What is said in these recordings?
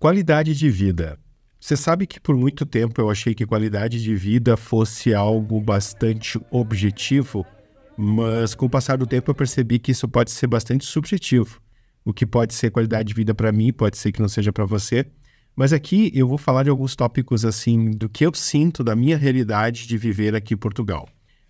Qualidade de vida. Você sabe que por muito tempo eu achei que qualidade de vida fosse algo bastante objetivo, mas com o passar do tempo eu percebi que isso pode ser bastante subjetivo. O que pode ser qualidade de vida para mim, pode ser que não seja para você. Mas aqui eu vou falar de alguns tópicos assim do que eu sinto da minha realidade de viver aqui em Portugal.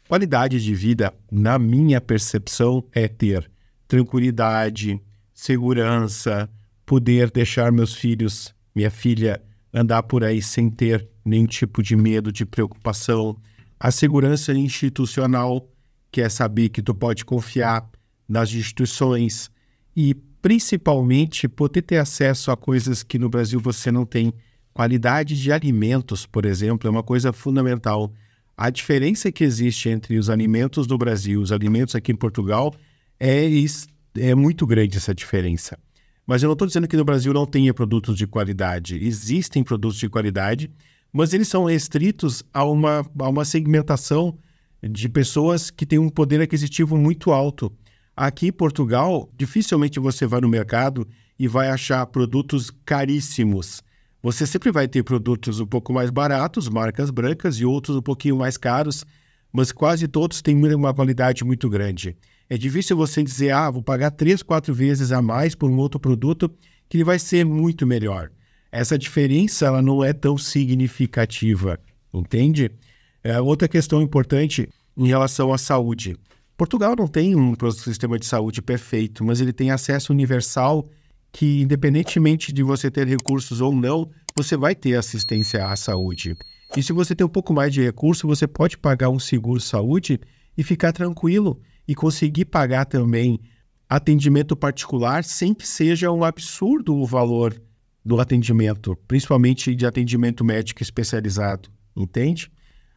Qualidade de vida, na minha percepção, é ter tranquilidade, segurança, poder deixar meus filhos, minha filha, andar por aí sem ter nenhum tipo de medo, de preocupação. A segurança institucional, que é saber que tu pode confiar nas instituições e principalmente poder ter acesso a coisas que no Brasil você não tem. Qualidade de alimentos, por exemplo, é uma coisa fundamental. A diferença que existe entre os alimentos do Brasil e os alimentos aqui em Portugal é, é muito grande essa diferença. Mas eu não estou dizendo que no Brasil não tenha produtos de qualidade. Existem produtos de qualidade, mas eles são restritos a uma, a uma segmentação de pessoas que têm um poder aquisitivo muito alto. Aqui em Portugal, dificilmente você vai no mercado e vai achar produtos caríssimos. Você sempre vai ter produtos um pouco mais baratos, marcas brancas, e outros um pouquinho mais caros, mas quase todos têm uma qualidade muito grande. É difícil você dizer, ah, vou pagar três, quatro vezes a mais por um outro produto que ele vai ser muito melhor. Essa diferença ela não é tão significativa, entende? É, outra questão importante em relação à saúde. Portugal não tem um sistema de saúde perfeito, mas ele tem acesso universal que, independentemente de você ter recursos ou não, você vai ter assistência à saúde. E se você tem um pouco mais de recurso, você pode pagar um seguro saúde e ficar tranquilo e conseguir pagar também atendimento particular sem que seja um absurdo o valor do atendimento, principalmente de atendimento médico especializado, entende?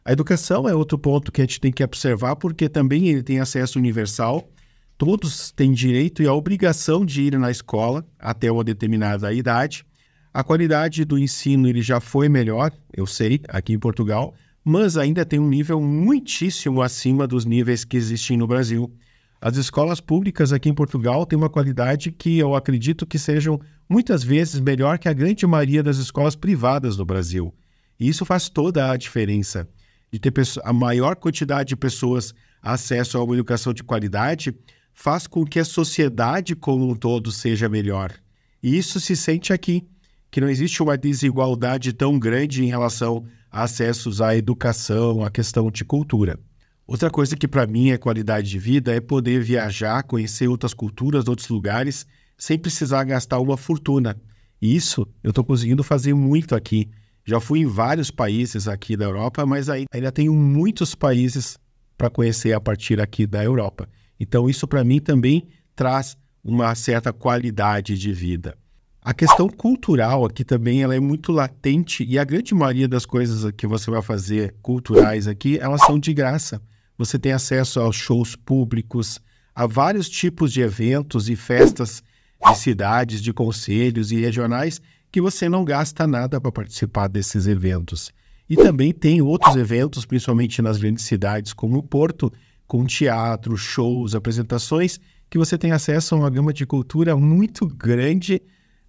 A educação é outro ponto que a gente tem que observar, porque também ele tem acesso universal, todos têm direito e a obrigação de ir na escola até uma determinada idade, a qualidade do ensino ele já foi melhor, eu sei, aqui em Portugal, mas ainda tem um nível muitíssimo acima dos níveis que existem no Brasil. As escolas públicas aqui em Portugal têm uma qualidade que eu acredito que sejam muitas vezes melhor que a grande maioria das escolas privadas do Brasil. E isso faz toda a diferença. De ter a maior quantidade de pessoas acesso a uma educação de qualidade faz com que a sociedade como um todo seja melhor. E isso se sente aqui que não existe uma desigualdade tão grande em relação a acessos à educação, à questão de cultura. Outra coisa que para mim é qualidade de vida é poder viajar, conhecer outras culturas, outros lugares, sem precisar gastar uma fortuna. E isso eu estou conseguindo fazer muito aqui. Já fui em vários países aqui da Europa, mas ainda tenho muitos países para conhecer a partir aqui da Europa. Então isso para mim também traz uma certa qualidade de vida. A questão cultural aqui também ela é muito latente e a grande maioria das coisas que você vai fazer culturais aqui, elas são de graça. Você tem acesso aos shows públicos, a vários tipos de eventos e festas de cidades, de conselhos e regionais que você não gasta nada para participar desses eventos. E também tem outros eventos, principalmente nas grandes cidades como o Porto, com teatro, shows, apresentações, que você tem acesso a uma gama de cultura muito grande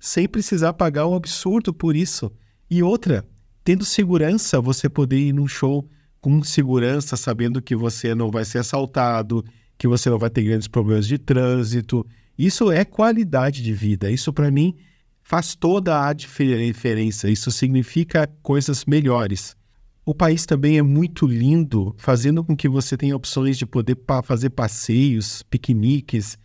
sem precisar pagar um absurdo por isso. E outra, tendo segurança, você poder ir num show com segurança, sabendo que você não vai ser assaltado, que você não vai ter grandes problemas de trânsito. Isso é qualidade de vida. Isso, para mim, faz toda a diferença. Isso significa coisas melhores. O país também é muito lindo, fazendo com que você tenha opções de poder pa fazer passeios, piqueniques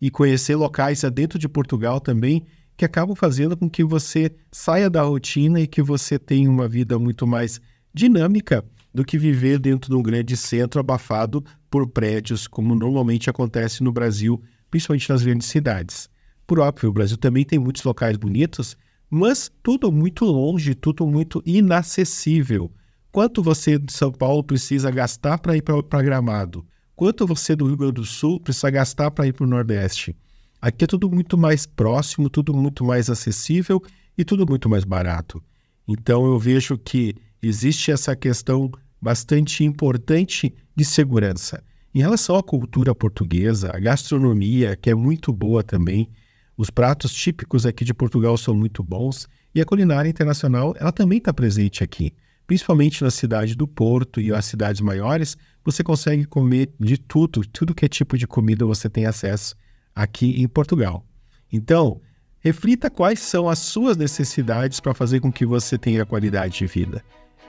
e conhecer locais é, dentro de Portugal também que acabam fazendo com que você saia da rotina e que você tenha uma vida muito mais dinâmica do que viver dentro de um grande centro abafado por prédios, como normalmente acontece no Brasil, principalmente nas grandes cidades. Por óbvio, o Brasil também tem muitos locais bonitos, mas tudo muito longe, tudo muito inacessível. Quanto você de São Paulo precisa gastar para ir para Gramado? Quanto você do Rio Grande do Sul precisa gastar para ir para o Nordeste? Aqui é tudo muito mais próximo, tudo muito mais acessível e tudo muito mais barato. Então eu vejo que existe essa questão bastante importante de segurança. Em relação à cultura portuguesa, a gastronomia, que é muito boa também, os pratos típicos aqui de Portugal são muito bons e a culinária internacional ela também está presente aqui. Principalmente na cidade do Porto e as cidades maiores, você consegue comer de tudo, tudo que é tipo de comida você tem acesso aqui em Portugal. Então, reflita quais são as suas necessidades para fazer com que você tenha qualidade de vida.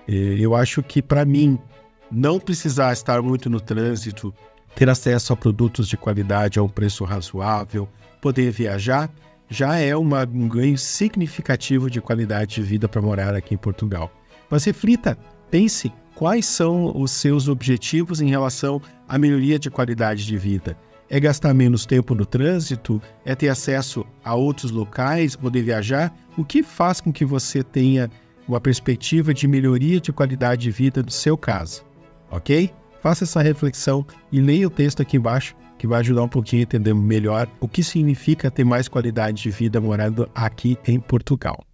Eu acho que, para mim, não precisar estar muito no trânsito, ter acesso a produtos de qualidade a um preço razoável, poder viajar, já é uma, um ganho significativo de qualidade de vida para morar aqui em Portugal. Mas reflita, pense quais são os seus objetivos em relação à melhoria de qualidade de vida. É gastar menos tempo no trânsito? É ter acesso a outros locais, poder viajar? O que faz com que você tenha uma perspectiva de melhoria de qualidade de vida no seu caso? Ok? Faça essa reflexão e leia o texto aqui embaixo, que vai ajudar um pouquinho a entender melhor o que significa ter mais qualidade de vida morando aqui em Portugal.